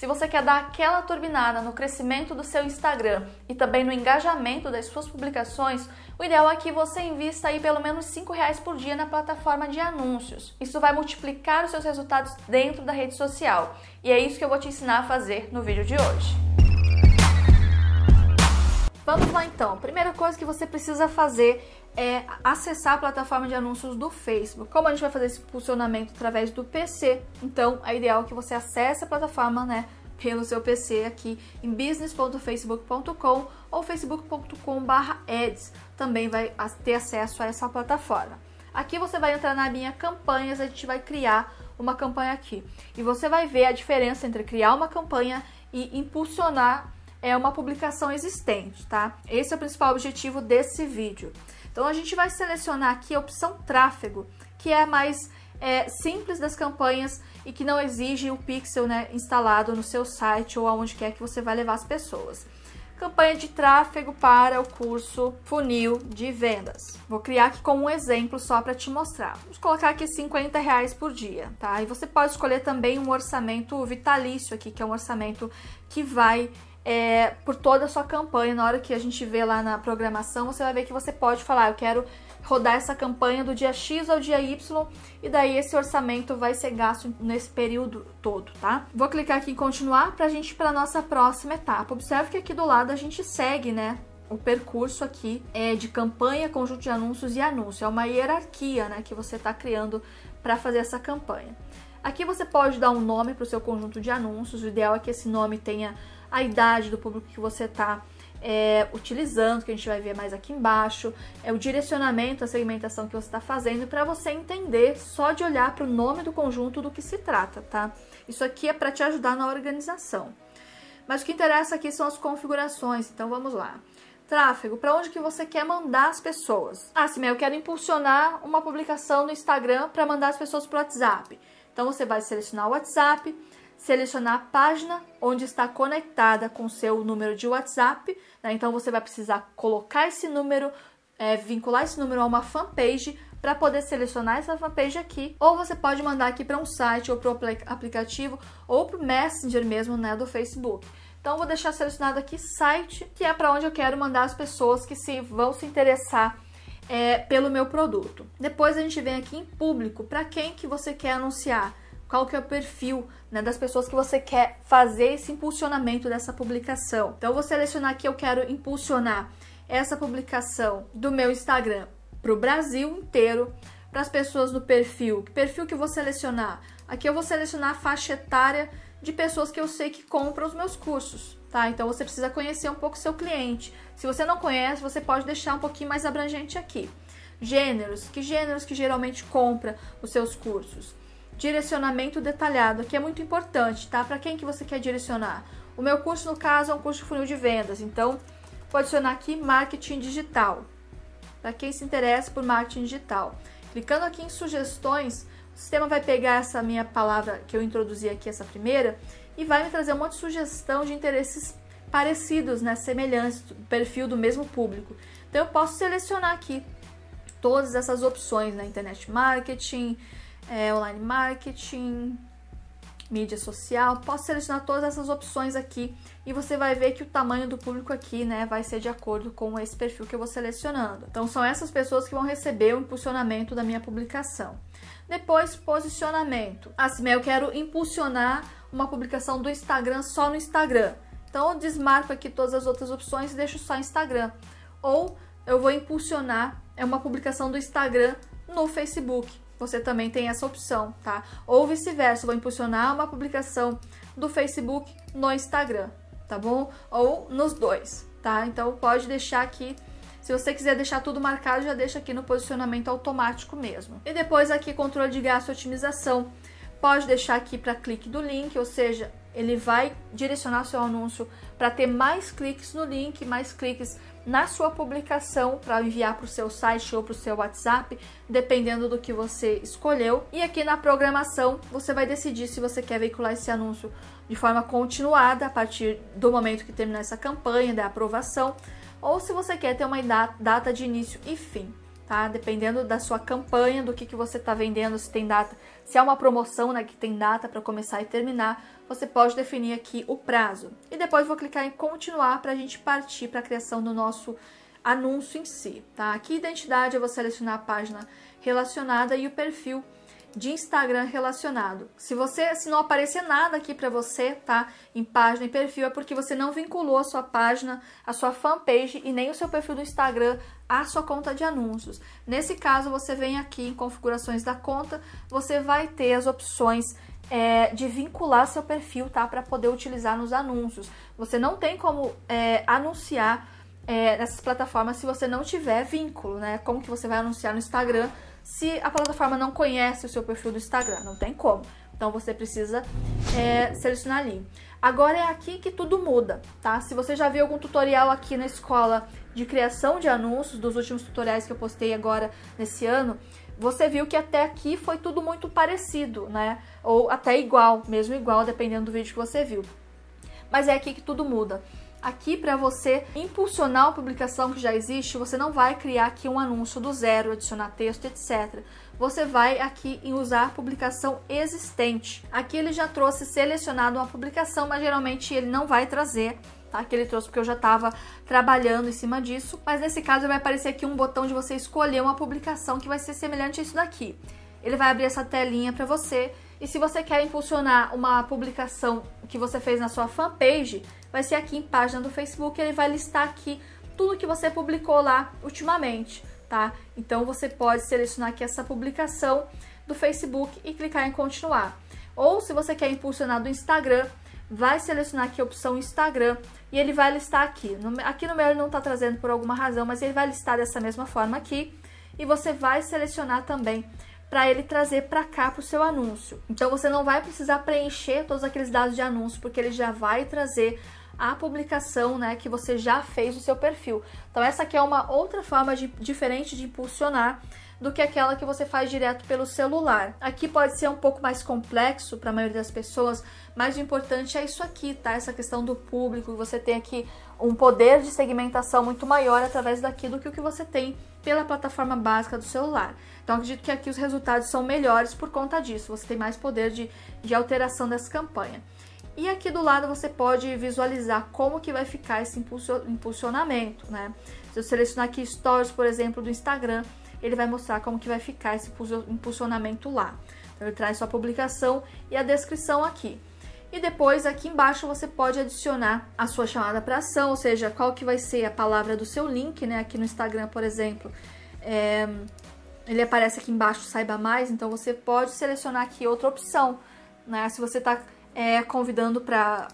Se você quer dar aquela turbinada no crescimento do seu Instagram e também no engajamento das suas publicações, o ideal é que você invista aí pelo menos R$ reais por dia na plataforma de anúncios. Isso vai multiplicar os seus resultados dentro da rede social. E é isso que eu vou te ensinar a fazer no vídeo de hoje. Vamos lá então. Primeira coisa que você precisa fazer é acessar a plataforma de anúncios do Facebook. Como a gente vai fazer esse funcionamento através do PC, então é ideal que você acesse a plataforma, né? pelo seu PC aqui em business.facebook.com ou facebook.com/ads. Também vai ter acesso a essa plataforma. Aqui você vai entrar na minha campanhas, a gente vai criar uma campanha aqui. E você vai ver a diferença entre criar uma campanha e impulsionar é uma publicação existente, tá? Esse é o principal objetivo desse vídeo. Então a gente vai selecionar aqui a opção tráfego, que é a mais é, simples das campanhas e que não exige o pixel né, instalado no seu site ou aonde quer que você vai levar as pessoas. Campanha de tráfego para o curso Funil de Vendas. Vou criar aqui como um exemplo só para te mostrar. Vamos colocar aqui 50 reais por dia, tá? E você pode escolher também um orçamento vitalício aqui, que é um orçamento que vai é, por toda a sua campanha. Na hora que a gente vê lá na programação, você vai ver que você pode falar: eu quero rodar essa campanha do dia X ao dia Y, e daí esse orçamento vai ser gasto nesse período todo, tá? Vou clicar aqui em continuar para a gente ir para nossa próxima etapa. Observe que aqui do lado a gente segue, né? o percurso aqui é de campanha, conjunto de anúncios e anúncio. É uma hierarquia né, que você está criando para fazer essa campanha. Aqui você pode dar um nome para o seu conjunto de anúncios. O ideal é que esse nome tenha a idade do público que você está é, utilizando, que a gente vai ver mais aqui embaixo, é o direcionamento, a segmentação que você está fazendo, para você entender só de olhar para o nome do conjunto do que se trata, tá? Isso aqui é para te ajudar na organização. Mas o que interessa aqui são as configurações, então vamos lá. Tráfego, para onde que você quer mandar as pessoas? Ah, sim, eu quero impulsionar uma publicação no Instagram para mandar as pessoas para o WhatsApp. Então você vai selecionar o WhatsApp, selecionar a página onde está conectada com seu número de WhatsApp. Né? Então você vai precisar colocar esse número, é, vincular esse número a uma fanpage para poder selecionar essa fanpage aqui, ou você pode mandar aqui para um site ou para o aplicativo ou para o Messenger mesmo, né, do Facebook. Então vou deixar selecionado aqui site, que é para onde eu quero mandar as pessoas que se vão se interessar é, pelo meu produto. Depois a gente vem aqui em público, para quem que você quer anunciar, qual que é o perfil né, das pessoas que você quer fazer esse impulsionamento dessa publicação. Então eu vou selecionar aqui, eu quero impulsionar essa publicação do meu Instagram para o Brasil inteiro, para as pessoas do perfil, que perfil que eu vou selecionar? Aqui eu vou selecionar a faixa etária de pessoas que eu sei que compram os meus cursos, tá? Então você precisa conhecer um pouco seu cliente. Se você não conhece, você pode deixar um pouquinho mais abrangente aqui. Gêneros, que gêneros que geralmente compra os seus cursos? Direcionamento detalhado, que é muito importante, tá? Para quem que você quer direcionar? O meu curso, no caso, é um curso de funil de vendas, então vou adicionar aqui marketing digital. Para quem se interessa por marketing digital. Clicando aqui em sugestões, o sistema vai pegar essa minha palavra que eu introduzi aqui, essa primeira, e vai me trazer um monte de sugestão de interesses parecidos, né, semelhantes, perfil do mesmo público. Então eu posso selecionar aqui todas essas opções, né, internet marketing, é, online marketing, mídia social, posso selecionar todas essas opções aqui e você vai ver que o tamanho do público aqui, né, vai ser de acordo com esse perfil que eu vou selecionando. Então são essas pessoas que vão receber o impulsionamento da minha publicação. Depois, posicionamento. Assim, eu quero impulsionar uma publicação do Instagram só no Instagram. Então eu desmarco aqui todas as outras opções e deixo só Instagram. Ou eu vou impulsionar é uma publicação do Instagram no Facebook você também tem essa opção, tá? Ou vice-versa, vou impulsionar uma publicação do Facebook no Instagram, tá bom? Ou nos dois, tá? Então pode deixar aqui se você quiser deixar tudo marcado, já deixa aqui no posicionamento automático mesmo. E depois aqui, controle de gasto e otimização. Pode deixar aqui para clique do link, ou seja, ele vai direcionar seu anúncio para ter mais cliques no link, mais cliques na sua publicação para enviar para o seu site ou para o seu WhatsApp, dependendo do que você escolheu. E aqui na programação você vai decidir se você quer veicular esse anúncio de forma continuada a partir do momento que terminar essa campanha da aprovação, ou se você quer ter uma data de início e fim tá? Dependendo da sua campanha, do que, que você está vendendo, se tem data, se é uma promoção né, que tem data para começar e terminar, você pode definir aqui o prazo. E depois vou clicar em continuar para a gente partir para a criação do nosso anúncio em si, tá? Aqui, identidade, eu vou selecionar a página relacionada e o perfil de Instagram relacionado. Se você se não aparecer nada aqui para você, tá? Em página e perfil é porque você não vinculou a sua página, a sua fanpage e nem o seu perfil do Instagram à sua conta de anúncios. Nesse caso, você vem aqui em configurações da conta, você vai ter as opções é, de vincular seu perfil, tá? Para poder utilizar nos anúncios. Você não tem como é, anunciar é, nessas plataformas se você não tiver vínculo, né? Como que você vai anunciar no Instagram? se a plataforma não conhece o seu perfil do Instagram, não tem como. Então você precisa é, selecionar ali. Agora é aqui que tudo muda, tá? Se você já viu algum tutorial aqui na escola de criação de anúncios, dos últimos tutoriais que eu postei agora nesse ano, você viu que até aqui foi tudo muito parecido, né? Ou até igual, mesmo igual, dependendo do vídeo que você viu. Mas é aqui que tudo muda aqui para você impulsionar a publicação que já existe, você não vai criar aqui um anúncio do zero, adicionar texto, etc. Você vai aqui em usar a publicação existente. Aqui ele já trouxe selecionado uma publicação, mas geralmente ele não vai trazer tá? Que ele trouxe porque eu já estava trabalhando em cima disso. Mas nesse caso vai aparecer aqui um botão de você escolher uma publicação que vai ser semelhante a isso daqui. Ele vai abrir essa telinha para você. E se você quer impulsionar uma publicação que você fez na sua fanpage, vai ser aqui em página do Facebook, ele vai listar aqui tudo que você publicou lá ultimamente, tá? Então você pode selecionar aqui essa publicação do Facebook e clicar em continuar. Ou se você quer impulsionar do Instagram, vai selecionar aqui a opção Instagram e ele vai listar aqui. aqui no meu ele não está trazendo por alguma razão, mas ele vai listar dessa mesma forma aqui. E você vai selecionar também para ele trazer para cá para o seu anúncio. Então você não vai precisar preencher todos aqueles dados de anúncio, porque ele já vai trazer a publicação né, que você já fez no seu perfil. Então, essa aqui é uma outra forma de, diferente de impulsionar do que aquela que você faz direto pelo celular. Aqui pode ser um pouco mais complexo para a maioria das pessoas, mas o importante é isso aqui, tá? Essa questão do público, você tem aqui um poder de segmentação muito maior através daqui do que o que você tem pela plataforma básica do celular. Então acredito que aqui os resultados são melhores por conta disso, você tem mais poder de, de alteração dessa campanha. E aqui do lado você pode visualizar como que vai ficar esse impulsionamento, né? Se eu selecionar aqui stories, por exemplo, do Instagram, ele vai mostrar como que vai ficar esse impulsionamento lá. Então, ele traz sua publicação e a descrição aqui. E depois aqui embaixo você pode adicionar a sua chamada para ação, ou seja, qual que vai ser a palavra do seu link, né? Aqui no Instagram, por exemplo, é... ele aparece aqui embaixo, saiba mais, então você pode selecionar aqui outra opção, né? Se você está é, convidando para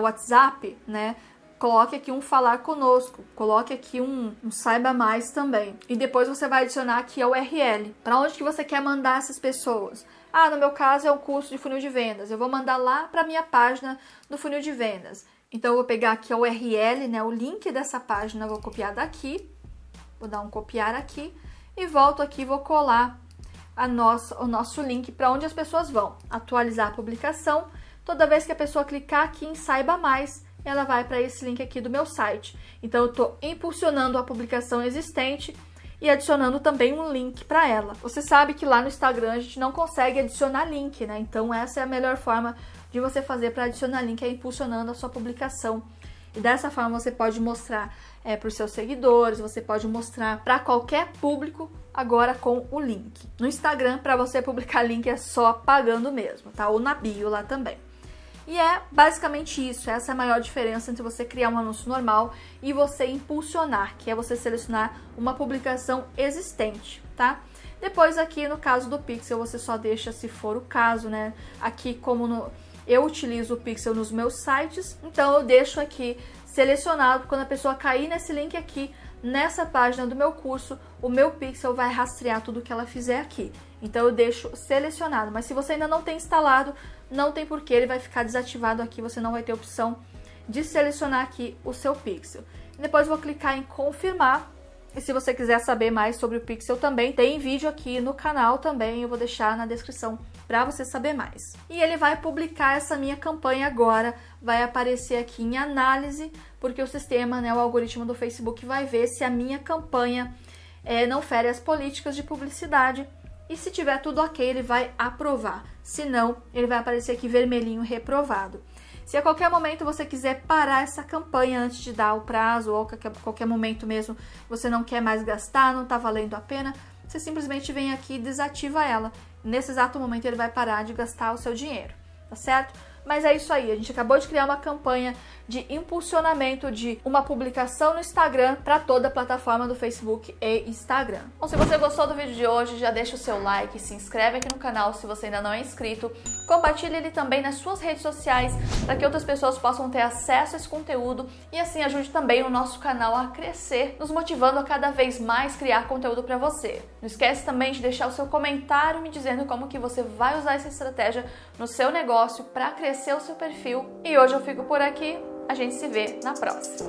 WhatsApp, né? Coloque aqui um falar conosco, coloque aqui um, um saiba mais também. E depois você vai adicionar aqui a URL. Para onde que você quer mandar essas pessoas? Ah, no meu caso é o curso de funil de vendas. Eu vou mandar lá para minha página do funil de vendas. Então eu vou pegar aqui a URL, né, o link dessa página, vou copiar daqui. Vou dar um copiar aqui e volto aqui vou colar a nossa, o nosso link para onde as pessoas vão. Atualizar a publicação toda vez que a pessoa clicar aqui em Saiba Mais, ela vai para esse link aqui do meu site. Então, eu estou impulsionando a publicação existente e adicionando também um link para ela. Você sabe que lá no Instagram a gente não consegue adicionar link, né? Então, essa é a melhor forma de você fazer para adicionar link, é impulsionando a sua publicação. E dessa forma você pode mostrar é, para os seus seguidores, você pode mostrar para qualquer público agora com o link. No Instagram, para você publicar link é só pagando mesmo, tá? Ou na bio lá também. E é basicamente isso, essa é a maior diferença entre você criar um anúncio normal e você impulsionar, que é você selecionar uma publicação existente, tá? Depois aqui no caso do Pixel você só deixa se for o caso, né? Aqui como no, eu utilizo o Pixel nos meus sites, então eu deixo aqui selecionado quando a pessoa cair nesse link aqui, nessa página do meu curso, o meu pixel vai rastrear tudo que ela fizer aqui. Então eu deixo selecionado, mas se você ainda não tem instalado, não tem porquê, ele vai ficar desativado aqui, você não vai ter opção de selecionar aqui o seu pixel. Depois vou clicar em confirmar. E se você quiser saber mais sobre o pixel também, tem vídeo aqui no canal também, eu vou deixar na descrição para você saber mais. E ele vai publicar essa minha campanha agora, vai aparecer aqui em análise, porque o sistema, né, o algoritmo do Facebook vai ver se a minha campanha é, não fere as políticas de publicidade. E se tiver tudo ok, ele vai aprovar. Se não, ele vai aparecer aqui vermelhinho reprovado. Se a qualquer momento você quiser parar essa campanha antes de dar o prazo, ou a qualquer, qualquer momento mesmo você não quer mais gastar, não está valendo a pena, você simplesmente vem aqui e desativa ela. Nesse exato momento ele vai parar de gastar o seu dinheiro, tá certo? Mas é isso aí, a gente acabou de criar uma campanha de impulsionamento de uma publicação no Instagram para toda a plataforma do Facebook e Instagram. Bom, se você gostou do vídeo de hoje, já deixa o seu like, se inscreve aqui no canal se você ainda não é inscrito, compartilhe ele também nas suas redes sociais para que outras pessoas possam ter acesso a esse conteúdo e assim ajude também o nosso canal a crescer, nos motivando a cada vez mais criar conteúdo para você. Não esquece também de deixar o seu comentário me dizendo como que você vai usar essa estratégia no seu negócio para crescer fortalecer o seu perfil. E hoje eu fico por aqui. A gente se vê na próxima.